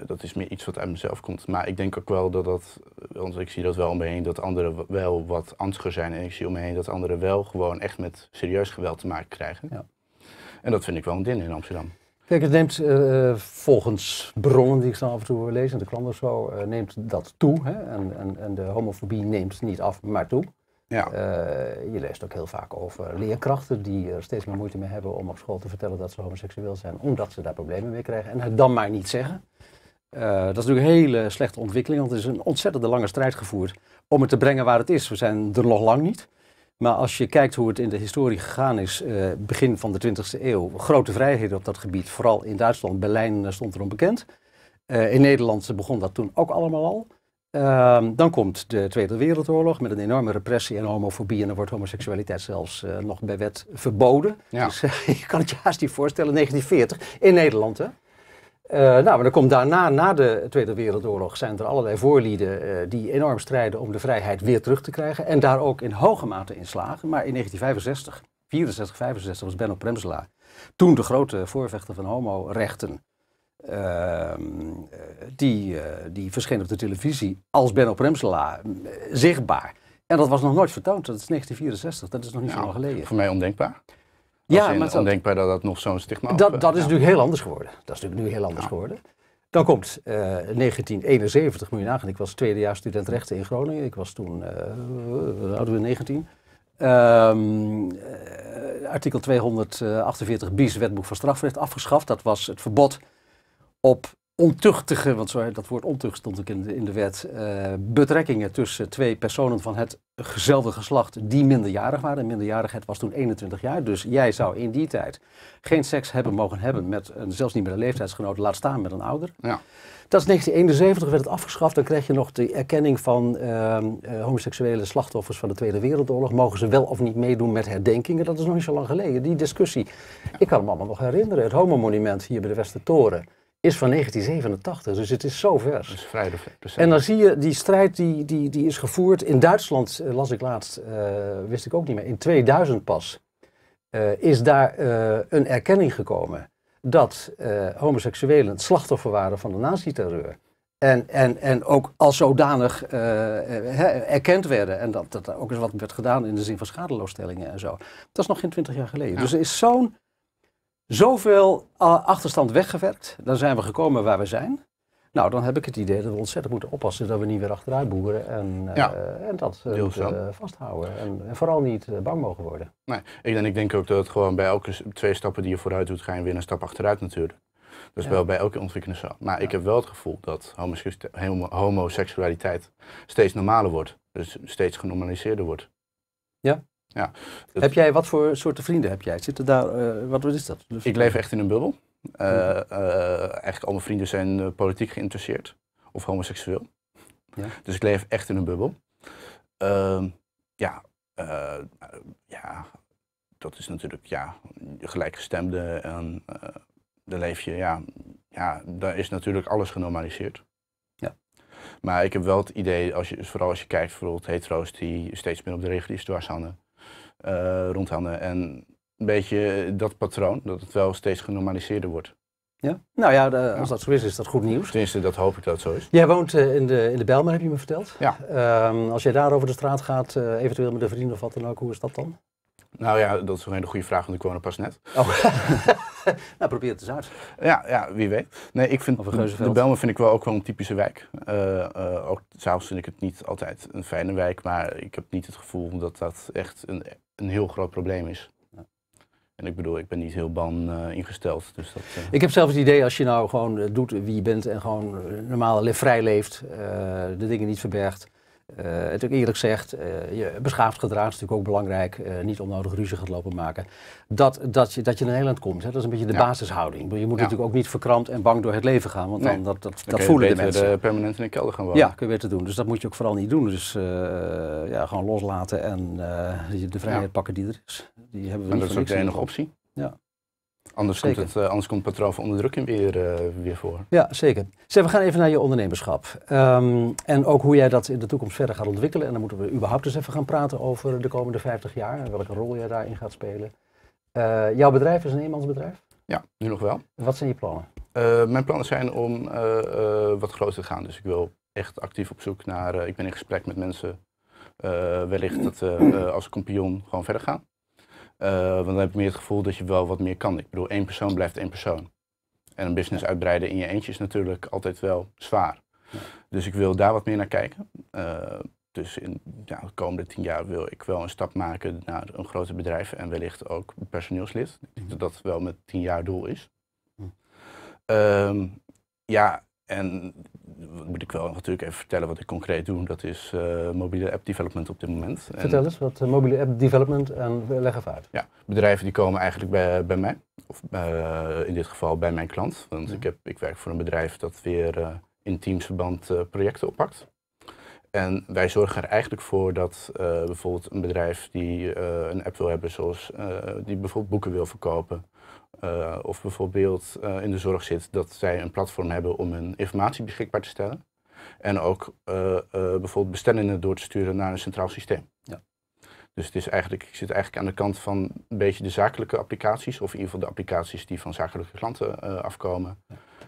Dat is meer iets wat uit mezelf komt. Maar ik denk ook wel dat dat, want ik zie dat wel om me heen, dat anderen wel wat angstiger zijn. En ik zie om me heen dat anderen wel gewoon echt met serieus geweld te maken krijgen. Ja. En dat vind ik wel een ding in Amsterdam. Kijk, het neemt eh, eh, volgens bronnen die ik dan af en toe lees, lezen, de klanten of zo, eh, neemt dat toe. Hè? En, en, en, de homofobie neemt niet af, maar toe. Ja. je leest ook heel vaak over leerkrachten die er steeds meer moeite mee hebben om op school te vertellen dat ze homoseksueel zijn, omdat ze daar problemen mee krijgen en het dan maar niet zeggen. dat is natuurlijk een hele slechte ontwikkeling, want er is een ontzettende lange strijd gevoerd om het te brengen waar het is. We zijn er nog lang niet. Maar als je kijkt hoe het in de historie gegaan is, eh, begin van de 20e eeuw, grote vrijheden op dat gebied, vooral in Duitsland, Berlijn stond erom bekend. Eh, in Nederland begon dat toen ook allemaal al. Ehm, dan komt de Tweede Wereldoorlog met een enorme repressie en homofobie. En dan wordt homoseksualiteit zelfs eh, nog bij wet verboden. Ja. Dus je kan het je haast niet voorstellen. 1940 in Nederland, hè? Eh, nou, maar dan komt daarna, na de Tweede Wereldoorlog, zijn er allerlei voorlieden eh, die enorm strijden om de vrijheid weer terug te krijgen. En daar ook in hoge mate in slagen. Maar in 1965, 64, 65 was Benno Premsela. toen de grote voorvechter van homorechten, uh, die, die verscheen op de televisie als Benno Premsela zichtbaar. En dat was nog nooit vertoond, dat is 1964, dat is nog niet zo nou, lang geleden. Voor mij ondenkbaar. Ja, maar het ondenkbaar dat dat nog zo'n stigma Dat, dat is eh, natuurlijk heel anders geworden. Dat is natuurlijk nu heel anders geworden. Dan komt 1971, eh, moet je nagaan, ik was tweedejaars student rechten in Groningen. Ik was toen, uh, eh, hadden we 19. Ehm, artikel 248 bis, wetboek van strafrecht, afgeschaft. Dat was het verbod op ontuchtige, want zo, dat woord ontucht stond ook in de, wet, eh, betrekkingen tussen twee personen van hetzelfde geslacht die minderjarig waren. En minderjarigheid was toen 21 jaar, dus jij zou in die tijd geen seks hebben mogen hebben met een, zelfs niet met een leeftijdsgenoot, laat staan met een ouder. Ja. Dat is 1971, werd het afgeschaft. Dan kreeg je nog de erkenning van ehm, eh, homoseksuele slachtoffers van de Tweede Wereldoorlog. Mogen ze wel of niet meedoen met herdenkingen? Dat is nog niet zo lang geleden, die discussie. Ik kan me allemaal nog herinneren. Het homo monument hier bij de Toren is van 1987, dus het is zo vers. Dat is vrij En dan zie je, die strijd die, die, die is gevoerd. In Duitsland, eh, las ik laatst, eh, wist ik ook niet meer, in 2000 pas eh, is daar een erkenning gekomen dat homoseksuelen het slachtoffer waren van de nazi En, en, en ook als zodanig erkend werden. En dat, dat er ook eens wat werd gedaan in de zin van schadeloosstellingen en zo. Dat is nog geen twintig jaar geleden. Dus er is zo'n zoveel eh, achterstand weggewerkt. Dan zijn we gekomen waar we zijn. Nou, dan heb ik het idee dat we ontzettend moeten oppassen dat we niet weer achteruit boeren en, eh, en dat uh, vasthouden. En, en, vooral niet bang mogen worden. Nee, ik, ik denk ook dat het gewoon bij elke twee stappen die je vooruit doet, ga je weer een stap achteruit natuurlijk. Dus ja. wel bij elke ontwikkeling zo. Maar ik heb wel het gevoel dat homoseksualiteit steeds normaler wordt. Dus steeds genormaliseerder wordt. Ja, ja. Heb jij, wat voor soorten vrienden heb jij? Zitten daar, eh, wat, wat is dat? Ik leef echt in een bubbel. Eh, eh, eigenlijk al mijn vrienden zijn politiek geïnteresseerd of homoseksueel. Ja. Dus ik leef echt in een bubbel. Ehm, ja, ja, dat is natuurlijk ja, gelijkgestemde en daar leef je, ja, ja, daar is natuurlijk alles genormaliseerd. Maar ik heb wel het idee, als je, vooral als je kijkt, bijvoorbeeld hetero's die steeds meer op de reguliere dwars eh, rondhangen. En een beetje dat patroon, dat het wel steeds genormaliseerder wordt. Ja? Nou ja, als dat zo is, is dat goed nieuws. Tenminste, dat hoop ik dat het zo is. Jij woont eh, in, de, in de Bijlmer, heb je me verteld. Ja. Ehm, als jij daar over de straat gaat, eh, eventueel met een vriend of wat dan ook, hoe is dat dan? Nou ja, dat is een hele goede vraag, want ik woon er pas net. Oh. nou, probeer het eens uit. Ja, ja wie weet. Nee, ik vind, de Belmen vind ik wel ook wel een typische wijk. ook s'avonds vind ik het niet altijd een fijne wijk, maar ik heb niet het gevoel dat dat echt een een heel groot probleem is. En ik bedoel, ik ben niet heel ban eh, ingesteld. Dus dat, eh. Ik heb zelf het idee, als je nou gewoon eh, doet wie je bent en gewoon normaal vrij leeft, de dingen niet verbergt, eh, eerlijk gezegd, eh, je beschaafd gedrag is natuurlijk ook belangrijk. Eh, niet onnodig ruzie gaat lopen maken. Dat, dat, je, dat je naar Nederland komt, hè? dat is een beetje de basishouding. Je moet natuurlijk ook niet verkrampt en bang door het leven gaan. Want dan, dat, dat, dan dat voelen de mensen. permanent in de kelder gaan wonen. Ja, kun je te doen. Dus dat moet je ook vooral niet doen. Dus ja, gewoon loslaten en de vrijheid pakken die er is. Die hebben we en dat is ook de enige optie. Ja. Eh, anders, komt het, anders komt patroon van onderdrukking weer, eh, weer voor. Ja, zeker. Zeg, we gaan even naar je ondernemerschap. Ehm, en ook hoe jij dat in de toekomst verder gaat ontwikkelen. En dan moeten we überhaupt eens even gaan praten over de komende 50 jaar. En welke rol jij daarin gaat spelen. Eh, jouw bedrijf is een eenmansbedrijf? Ja, nu nog wel. Wat zijn je plannen? mijn plannen zijn om wat groter te gaan. Dus ik wil echt actief op zoek naar. ik ben in gesprek met mensen. wellicht dat we als kampioen gewoon verder gaan. Eh, want dan heb je meer het gevoel dat je wel wat meer kan. Ik bedoel, één persoon blijft één persoon. En een business uitbreiden in je eentje is natuurlijk altijd wel zwaar. Dus ik wil daar wat meer naar kijken. Eh, dus in ja, de komende tien jaar wil ik wel een stap maken naar een groter bedrijf en wellicht ook personeelslid. Ik denk dat dat wel mijn tien jaar doel is. Ja. Ehm, ja, en moet ik wel natuurlijk even vertellen wat ik concreet doe. Dat is eh, mobiele app development op dit moment. Vertel eens wat eh, mobiele app development en leg even uit. Ja, bedrijven die komen eigenlijk bij, bij mij, of eh, in dit geval bij mijn klant. Want ik, heb, ik werk voor een bedrijf dat weer in teamsverband projecten oppakt. En wij zorgen er eigenlijk voor dat bijvoorbeeld een bedrijf die een app wil hebben, zoals die bijvoorbeeld boeken wil verkopen, eh, of bijvoorbeeld eh, in de zorg zit dat zij een platform hebben om hun informatie beschikbaar te stellen. En ook eh, bijvoorbeeld bestellingen door te sturen naar een centraal systeem. Ja. Dus het is eigenlijk, ik zit eigenlijk aan de kant van een beetje de zakelijke applicaties, of in ieder geval de applicaties die van zakelijke klanten afkomen.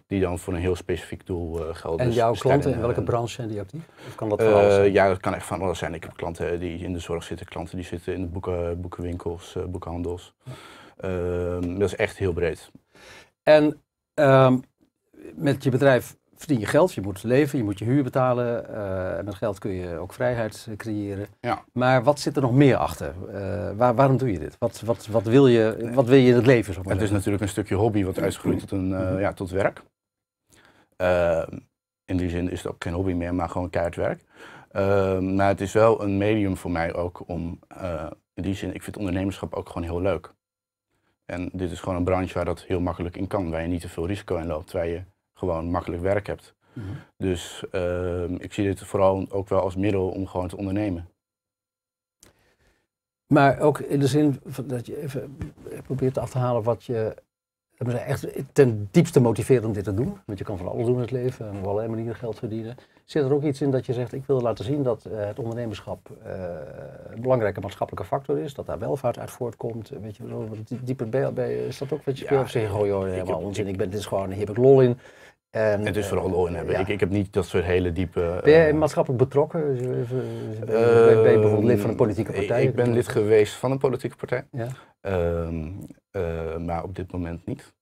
Die dan voor een heel specifiek doel gelden. En dus jouw klanten, in welke branche zijn die actief? Of kan dat van Ja, dat kan echt van alles zijn. Ik heb klanten die in de zorg zitten, klanten die zitten in de boeken, boekenwinkels, boekhandels. Ehm, dat is echt heel breed. En ehm, met je bedrijf verdien je geld, je moet leven, je moet je huur betalen. Eh, en met geld kun je ook vrijheid eh, creëren. Maar wat zit er nog meer achter? Eh, waar, waarom doe je dit? Wat, wat, wat, wil, je, wat wil je in het leven? het is natuurlijk een stukje hobby wat uitgroeit tot, een, ja, tot werk. Ehm, in die zin is het ook geen hobby meer, maar gewoon keihard werk. maar het is wel een medium voor mij ook om, in die zin, ik vind ondernemerschap ook gewoon heel leuk. En dit is gewoon een branche waar dat heel makkelijk in kan, waar je niet te veel risico in loopt, waar je gewoon makkelijk werk hebt. Mhm. Dus ehm, ik zie dit vooral ook wel als middel om gewoon te ondernemen. Maar ook in de zin van dat je even probeert af te halen wat je dat is echt ten diepste motiverend om dit te doen. Want je kan van alles doen in het leven en op allerlei manieren geld verdienen. Zit er ook iets in dat je zegt, ik wil laten zien dat eh, het ondernemerschap eh, een belangrijke maatschappelijke factor is. Dat daar welvaart uit voortkomt. Weet je, dieper bij, bij is dat ook wat je speelt? of zeg joh, helemaal onzin. Ik ben, dit is gewoon, hier heb ik lol in. En, ehm, het is vooral oor Ja. Ik, ik heb niet dat soort hele diepe... Ben jij eh, maatschappelijk betrokken? Ehm, ben je bijvoorbeeld lid van een politieke partij? Ik ben lid geweest van een politieke partij. Ja. Ehm, eh, maar op dit moment niet.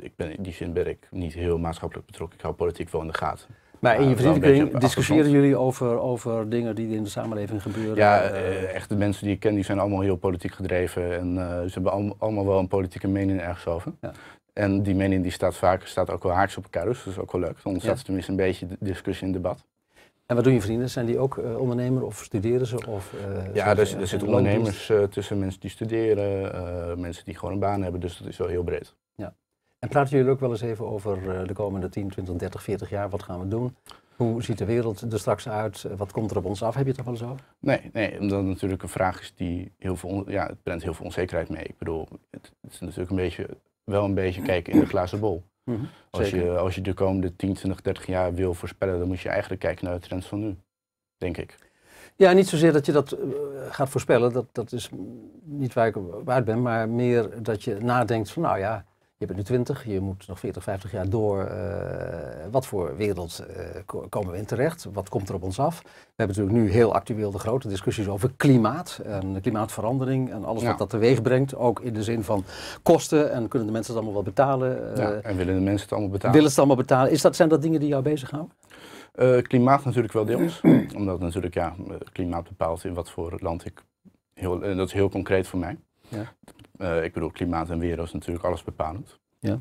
ik ben, in die zin ben ik niet heel maatschappelijk betrokken. Ik hou politiek wel in de gaten. Maar in je uh, discussiëren jullie over, over dingen die in de samenleving gebeuren? Ja, eh, echt de mensen die ik ken, die zijn allemaal heel politiek gedreven. En ze hebben allemaal wel een politieke mening ergens over. Ja. En die mening die staat vaak staat ook wel haaks op elkaar. Dus dat is ook wel leuk. Dan ontstaat ja. tenminste een beetje discussie en debat. En wat doen je vrienden? Zijn die ook eh, ondernemer of studeren ze? Of, eh, ja, er, zitten ondernemers eh, tussen, mensen die studeren, mensen die gewoon een baan hebben. Dus dat is wel heel breed. Ja. En praten jullie ook wel eens even over de komende 10, 20, 30, 40 jaar? Wat gaan we doen? Hoe ziet de wereld er straks uit? Wat komt er op ons af? Heb je het er wel eens over? Nee, nee omdat het natuurlijk een vraag is die heel veel, ja, het brengt heel veel onzekerheid mee. Ik bedoel, het, is natuurlijk een beetje wel een beetje kijken in de glazen bol. Mhm, als, je, als je de komende 10, 20, 30 jaar wil voorspellen, dan moet je eigenlijk kijken naar de trends van nu, denk ik. Ja, niet zozeer dat je dat eh, gaat voorspellen, dat, dat is niet waar ik waard ben, maar meer dat je nadenkt van nou ja, je bent nu 20, je moet nog 40, 50 jaar door. Eh, wat voor wereld eh, komen we in terecht? Wat komt er op ons af? We hebben natuurlijk nu heel actueel de grote discussies over klimaat en klimaatverandering en alles wat dat teweeg brengt. Ook in de zin van kosten en kunnen de mensen het allemaal wel betalen? ja, eh, en willen de mensen het allemaal betalen? Willen ze het allemaal betalen? Is dat, zijn dat dingen die jou bezighouden? klimaat natuurlijk wel deels, omdat natuurlijk ja, klimaat bepaalt in wat voor land ik... Heel, dat is heel concreet voor mij. Ja. Eh, ik bedoel, klimaat en weer is natuurlijk alles bepalend. Ja.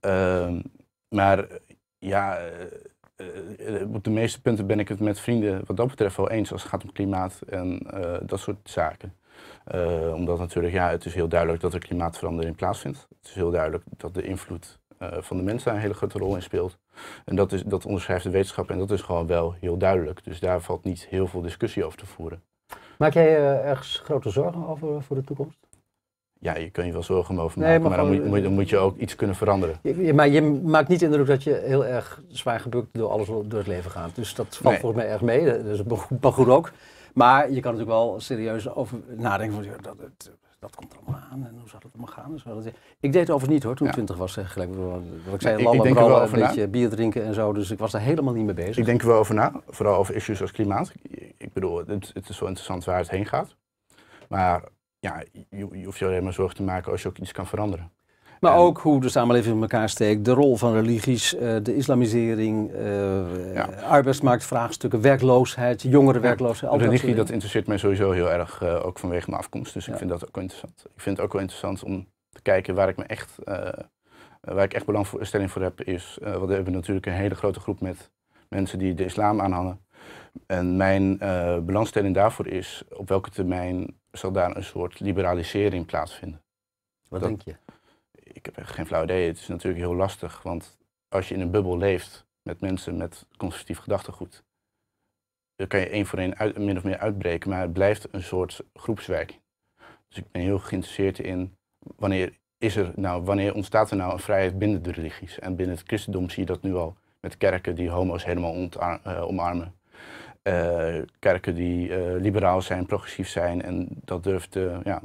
Ehm, maar ja, eh, eh, op de meeste punten ben ik het met vrienden wat dat betreft wel eens als het gaat om klimaat en dat soort zaken. omdat natuurlijk, ja, het is heel duidelijk dat er klimaatverandering plaatsvindt. Het is heel duidelijk dat de invloed van de mens daar een hele grote rol in speelt. En dat, is, dat onderschrijft de wetenschap en dat is gewoon wel heel duidelijk. Dus daar valt niet heel veel discussie over te voeren. Maak jij ergens grote zorgen over voor de toekomst? Ja, je kunt je wel zorgen over maken, maar, dan, moet je, eh, moet, je ook iets kunnen veranderen. Je, maar je maakt niet de indruk dat je heel erg zwaar gebukt door alles door het leven gaat. Dus dat valt volgens mij erg mee, dat is maar goed ook. Maar je kan natuurlijk wel serieus over nadenken van, dat, dat, dat komt er allemaal aan en hoe zal het allemaal gaan. Dus ik deed het overigens niet hoor, toen ik twintig was, gelijk wat ik zei, nee, lallen, over een beetje bier drinken en zo. Dus ik was daar helemaal niet mee bezig. Ik denk er wel over na, vooral over issues als klimaat. Ik bedoel, het, het is wel interessant waar het heen gaat. Maar ja, je, je hoeft je alleen maar zorgen te maken als je ook iets kan veranderen. Maar ook hoe de samenleving in elkaar steekt, de rol van religies, eh, de islamisering, eh, ja. arbeidsmarktvraagstukken, werkloosheid, jongerenwerkloosheid. Ja, religie, dat, interesseert mij sowieso heel erg, eh, ook vanwege mijn afkomst. Dus ik vind dat ook interessant. Ik vind het ook wel interessant om te kijken waar ik me echt, waar ik echt belangstelling voor heb, is, want we hebben natuurlijk een hele grote groep met mensen die de islam aanhangen. En mijn uh, belangstelling daarvoor is op welke termijn zal daar een soort liberalisering plaatsvinden. Wat denk je? Ik heb echt geen flauw idee. Het is natuurlijk heel lastig, want als je in een bubbel leeft met mensen met conservatief gedachtegoed, dan kan je één voor één min of meer uitbreken, maar het blijft een soort groepswerking. Dus ik ben heel geïnteresseerd in wanneer is er nou, wanneer ontstaat er nou een vrijheid binnen de religies? En binnen het christendom zie je dat nu al met kerken die homo's helemaal eh, omarmen. Eh, kerken die eh, liberaal zijn, progressief zijn en dat durft, eh, ja,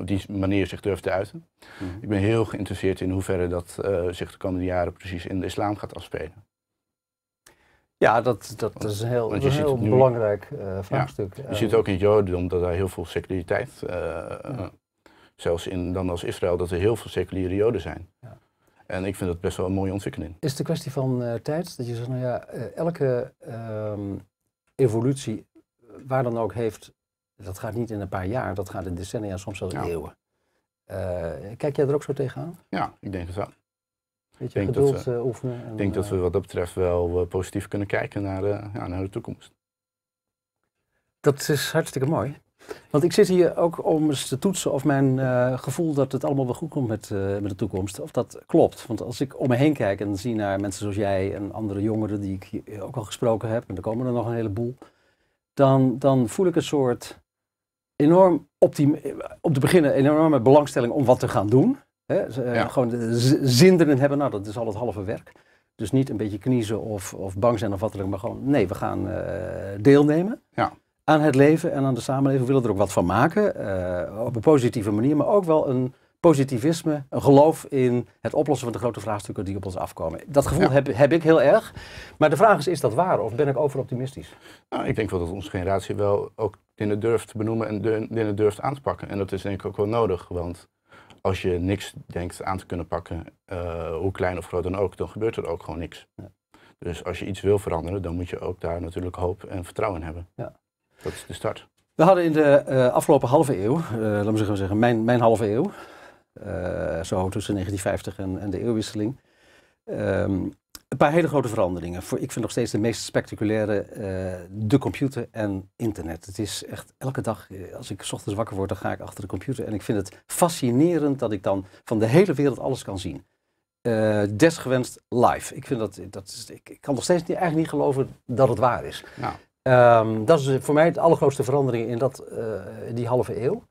op die manier zich durft te uiten. Mhm. Ik ben heel geïnteresseerd in hoeverre dat zich de komende jaren precies in de islam gaat afspelen. Ja, dat, dat is een heel, belangrijk vraagstuk. je ziet ook in het Jodendom dat daar heel veel seculariteit, zelfs in dan als Israël, dat er heel veel seculiere Joden zijn. Ja. En ik vind dat best wel een mooie ontwikkeling. Is het een kwestie van eh, tijd? Dat je zegt, nou ja, eh, elke ehm, evolutie, waar dan ook, heeft. Dat gaat niet in een paar jaar, dat gaat in decennia, soms zelfs ja. eeuwen. Eh, kijk jij er ook zo tegenaan? Ja, ik denk het wel. Weet je, denk geduld dat, oefenen. Ik denk dat we wat dat betreft wel positief kunnen kijken naar, ja, naar de toekomst. Dat is hartstikke mooi. Want ik zit hier ook om eens te toetsen of mijn eh, gevoel dat het allemaal wel goed komt met, eh, met de toekomst, of dat klopt. Want als ik om me heen kijk en zie naar mensen zoals jij en andere jongeren die ik ook al gesproken heb, en er komen er nog een heleboel, dan, dan voel ik een soort enorm, optim eh, op te beginnen, enorme belangstelling om wat te gaan doen. Hè? Gewoon zin erin hebben, nou dat is al het halve werk. Dus niet een beetje kniezen of, of bang zijn of wat dan ook, maar gewoon nee, we gaan deelnemen. Ja aan het leven en aan de samenleving. We willen er ook wat van maken, eh, op een positieve manier, maar ook wel een positivisme, een geloof in het oplossen van de grote vraagstukken die op ons afkomen. Dat gevoel heb, heb, ik heel erg. Maar de vraag is, is dat waar of ben ik overoptimistisch? Nou, ik denk wel dat onze generatie wel ook dingen durft te benoemen en dingen durft aan te pakken. En dat is denk ik ook wel nodig, want als je niks denkt aan te kunnen pakken, eh, hoe klein of groot dan ook, dan gebeurt er ook gewoon niks. Dus als je iets wil veranderen, dan moet je ook daar natuurlijk hoop en vertrouwen in hebben. Ja. Dat is de start. We hadden in de eh, afgelopen halve eeuw, uh, laten we zeggen, mijn, mijn halve eeuw, eh, zo tussen 1950 en, en de eeuwwisseling, ehm, een paar hele grote veranderingen. Voor, ik vind nog steeds de meest spectaculaire de computer en internet. Het is echt elke dag, als ik s ochtends wakker word, dan ga ik achter de computer en ik vind het fascinerend dat ik dan van de hele wereld alles kan zien. desgewenst live. Ik, vind dat, dat is, ik, kan nog steeds niet, eigenlijk niet geloven dat het waar is. Nou. Ehm, dat is voor mij de allergrootste verandering in dat, eh, die halve eeuw.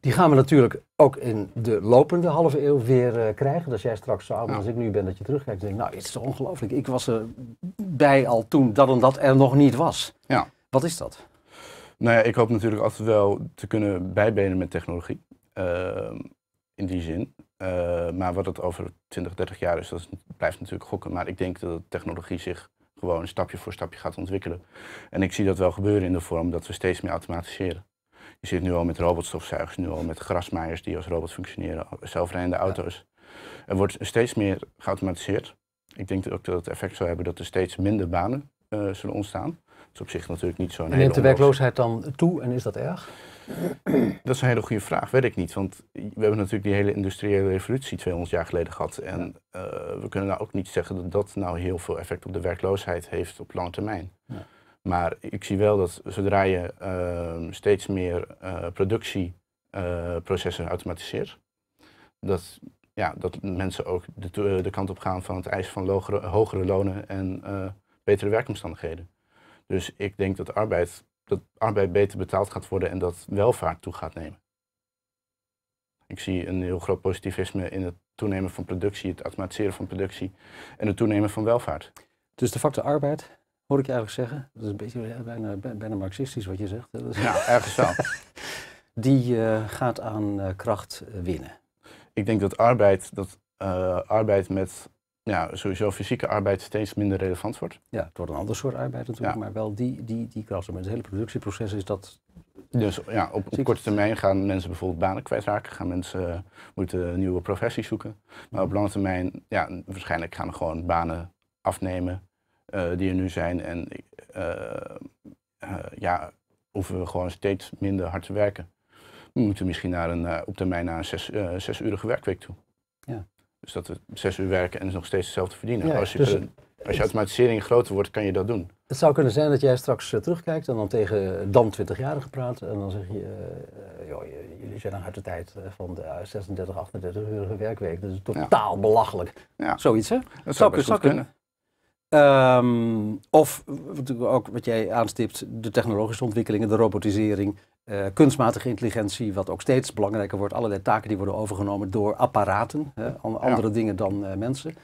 Die gaan we natuurlijk ook in de lopende halve eeuw weer eh, krijgen. Dat jij straks zo als ik nu ben, dat je terugkijkt denk: nou, het is ongelooflijk. Ik was bij al toen dat en dat er nog niet was. Ja. Wat is dat? Nou ja, ik hoop natuurlijk altijd wel te kunnen bijbenen met technologie. Ehm, in die zin. Eh, maar wat het over 20, 30 jaar is, dat blijft natuurlijk gokken. Maar ik denk dat technologie zich gewoon stapje voor stapje gaat ontwikkelen. En ik zie dat wel gebeuren in de vorm dat we steeds meer automatiseren. Je zit nu al met robotstofzuigers, nu al met grasmaaiers die als robot functioneren, zelfrijdende auto's. Er wordt steeds meer geautomatiseerd. Ik denk ook dat het effect zal hebben dat er steeds minder banen eh, zullen ontstaan is op zich natuurlijk niet zo. Neemt de werkloosheid dan toe en is dat erg? Dat is een hele goede vraag, weet ik niet. Want we hebben natuurlijk die hele industriële revolutie 200 jaar geleden gehad. En eh, we kunnen nou ook niet zeggen dat dat nou heel veel effect op de werkloosheid heeft op lange termijn. Maar ik zie wel dat zodra je ehm, steeds meer eh, productieprocessen eh, automatiseert, dat, ja, dat mensen ook de, de, kant op gaan van het eisen van hogere lonen en betere werkomstandigheden. Dus ik denk dat arbeid, dat arbeid beter betaald gaat worden en dat welvaart toe gaat nemen. Ik zie een heel groot positivisme in het toenemen van productie, het automatiseren van productie en het toenemen van welvaart. Dus de factor arbeid, hoor ik je eigenlijk zeggen, dat is een beetje bijna, bijna marxistisch wat je zegt. Ja, ergens wel. Die eh, gaat aan eh, kracht winnen. Ik denk dat arbeid, dat, eh, arbeid met ja, sowieso fysieke arbeid steeds minder relevant wordt. Ja, het wordt een ander soort arbeid natuurlijk, maar wel die, die, die met Het hele productieproces is dat... Dus ja, op, korte termijn gaan mensen bijvoorbeeld banen kwijtraken, gaan mensen eh, moeten nieuwe professies zoeken. Maar op lange termijn, ja, waarschijnlijk gaan we gewoon banen afnemen eh, die er nu zijn. En eh, ja, hoeven we gewoon steeds minder hard te werken. We moeten misschien naar een, op termijn naar een zes, urige uurige werkweek toe. Ja. Dus dat we zes uur werken en dus nog steeds hetzelfde verdienen. als, je, dus als je automatisering groter wordt, kan je dat doen. Het zou kunnen zijn dat jij straks eh, terugkijkt en dan tegen eh, dan 20-jarigen praat. En dan zeg je, eh, joh, jullie zijn aan de tijd van de 36, 38 uur werkweek. Dat is totaal belachelijk. Ja. Zoiets hè? Dat, zou, best kunnen. Ehm, of natuurlijk ook wat jij aanstipt, de technologische ontwikkelingen, de robotisering. Eh, kunstmatige intelligentie, wat ook steeds belangrijker wordt. Allerlei taken die worden overgenomen door apparaten, hè, andere dingen dan eh, mensen.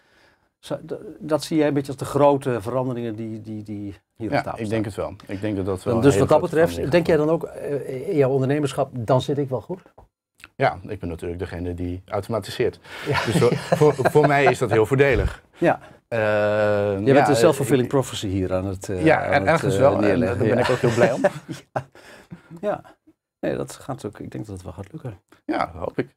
dat zie jij een beetje als de grote veranderingen die, die, die hier ja, op tafel staan. ik denk het wel. Ik denk dat dat wel dus wat dat betreft, denk jij dan ook eh, in jouw ondernemerschap, dan zit ik wel goed? Ja, ik ben natuurlijk degene die automatiseert. Dus voor, voor, voor, mij is dat heel voordelig. Ja. Ehm, je bent een self-fulfilling prophecy hier aan het uh, Ja, en, het, eh, wel. En, daar ben ik ook heel blij om. ja. ja. Nee, dat gaat ook. Ik denk dat het wel gaat lukken. Ja, dat hoop ik.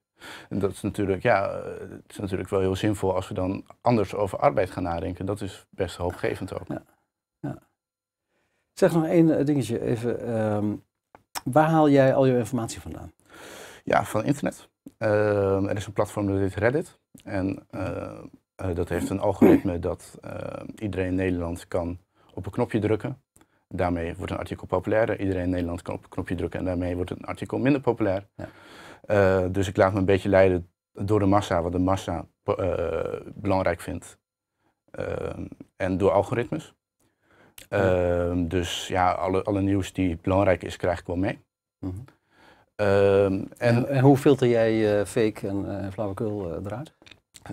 En dat is natuurlijk, ja, eh, het is natuurlijk wel heel zinvol als we dan anders over arbeid gaan nadenken. Dat is best hoopgevend ook. Ja. ja. Zeg nog één dingetje even. Ehm, waar haal jij al je informatie vandaan? Ja, van internet. Ehm, er is een platform dat heet Reddit. En eh, dat heeft een algoritme dat eh, iedereen in Nederland kan op een knopje drukken. Daarmee wordt een artikel populairder. Iedereen in Nederland kan op een knopje drukken en daarmee wordt een artikel minder populair. Ja. Eh, dus ik laat me een beetje leiden door de massa, wat de massa belangrijk vindt. en door algoritmes. Ehm, dus ja, alle, alle nieuws die belangrijk is, krijg ik wel mee. Mhm. Ehm, en, hoe filter jij fake en flauwekul uh, eruit?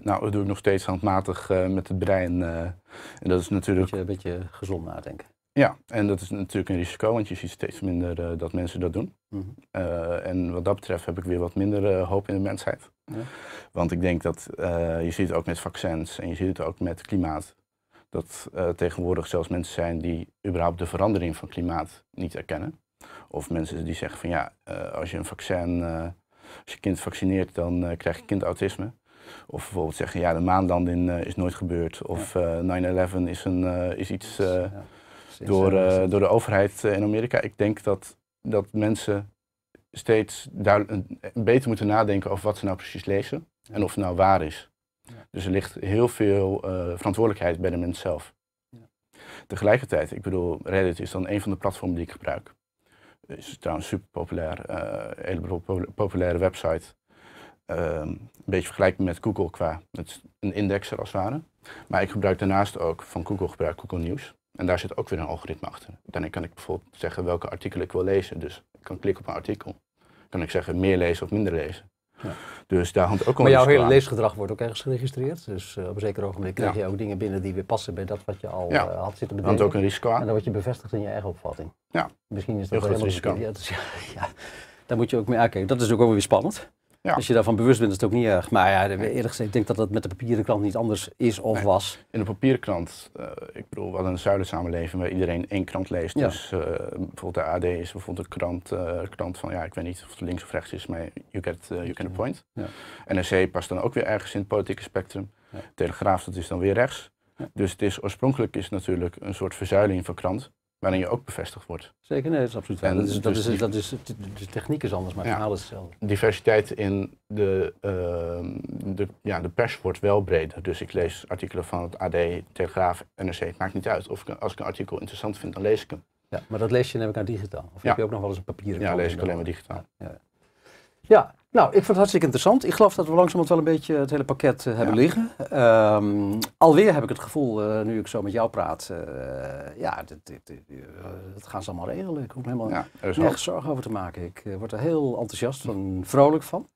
Nou, dat doe ik nog steeds handmatig eh, met het brein. Eh, en dat is natuurlijk... Een beetje, beetje gezond nadenken. Ja, en dat is natuurlijk een risico, want je ziet steeds minder eh, dat mensen dat doen. Mhm. en wat dat betreft heb ik weer wat minder hoop in de mensheid. Ja. Want ik denk dat, je ziet het ook met vaccins en je ziet het ook met klimaat. Dat tegenwoordig zelfs mensen zijn die überhaupt de verandering van klimaat niet erkennen. Of mensen die zeggen van ja, als je een vaccin, als je kind vaccineert, dan krijg je kind autisme. Of bijvoorbeeld zeggen, ja, de maanlanding eh, is nooit gebeurd. Of 9-11 eh, is, een, eh, is iets door, door de overheid in Amerika. Ik denk dat, dat mensen steeds beter moeten nadenken over wat ze nou precies lezen. En of het nou waar is. Dus er ligt heel veel verantwoordelijkheid bij de mens zelf. Tegelijkertijd, ik bedoel, Reddit is dan een van de platformen die ik gebruik is trouwens super populair. Uh, hele populaire website. Ehm, een beetje vergelijkbaar met Google qua het, een indexer als het ware. Maar ik gebruik daarnaast ook van Google gebruik Google News. En daar zit ook weer een algoritme achter. Daarin kan ik bijvoorbeeld zeggen welke artikelen ik wil lezen. Dus ik kan klikken op een artikel. Kan ik zeggen meer lezen of minder lezen. Ja. Dus daar hangt ook al Maar jouw hele leesgedrag wordt ook ergens geregistreerd. Dus eh, op een zeker ogenblik krijg je ook dingen binnen die weer passen bij dat wat je al eh, had zitten bedenken. Dat ook een risico En dan word je bevestigd in je eigen opvatting. Ja. Misschien is dat Heel helemaal risico. Ja, ja, Daar moet je ook mee aankijken. Dat is ook wel weer spannend. Ja. Als je daarvan bewust bent, is het ook niet erg. Maar ja, eerlijk gezegd, ik denk dat dat met de papieren krant niet anders is of was. In de papieren krant, eh, ik bedoel, we hadden een zuilensamenleving waar iedereen één krant leest. Dus eh, bijvoorbeeld de AD is bijvoorbeeld een krant, eh, krant van, ja, ik weet niet of het links of rechts is, maar you get, you get a point. Ja. NRC past dan ook weer ergens in het politieke spectrum. Telegraaf, dat is dan weer rechts. Dus het is, oorspronkelijk is natuurlijk een soort verzuiling van krant waarin je ook bevestigd wordt. Zeker, nee, dat is absoluut waar. dat is, dat dus is, dat is, de techniek is anders, maar het ja, verhaal is hetzelfde. Diversiteit in de, uh, de, ja, de pers wordt wel breder. Dus ik lees artikelen van het AD, Telegraaf, NRC. Het maakt niet uit. Of ik, als ik een artikel interessant vind, dan lees ik hem. Ja, maar dat lees je heb ik aan digitaal. Of heb je ook nog wel eens een papieren? Ja, lees ik alleen maar digitaal. Ja, ja. Nou, ik vond het hartstikke interessant. Ik geloof dat we langzamerhand wel een beetje het hele pakket eh, hebben liggen. Ehm, alweer heb ik het gevoel, eh, nu ik zo met jou praat, eh, ja, dit, dat gaan ze allemaal regelen. Ik hoef me helemaal ja, nergens zorgen over te maken. Ik word er heel enthousiast van, vrolijk van.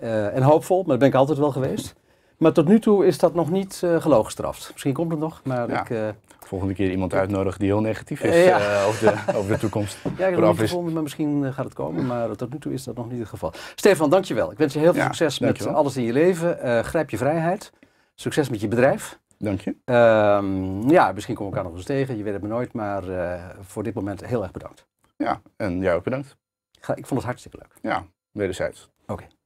en hoopvol, maar dat ben ik altijd wel geweest. Maar tot nu toe is dat nog niet uh, Misschien komt het nog, maar ik... Eh, Volgende keer iemand uitnodigen die heel negatief is eh, over, de, over, de, toekomst. ja, ik heb het gevonden, maar misschien gaat het komen. Maar tot nu toe is dat nog niet het geval. Stefan, dankjewel. Ik wens je heel veel succes met alles in je leven. grijp je vrijheid. Succes met je bedrijf. Dank je. Ehm, ja, misschien komen we elkaar nog eens tegen. Je weet het maar nooit. Maar voor dit moment heel erg bedankt. Ja, en jou ook bedankt. Ik vond het hartstikke leuk. Ja, wederzijds. Oké.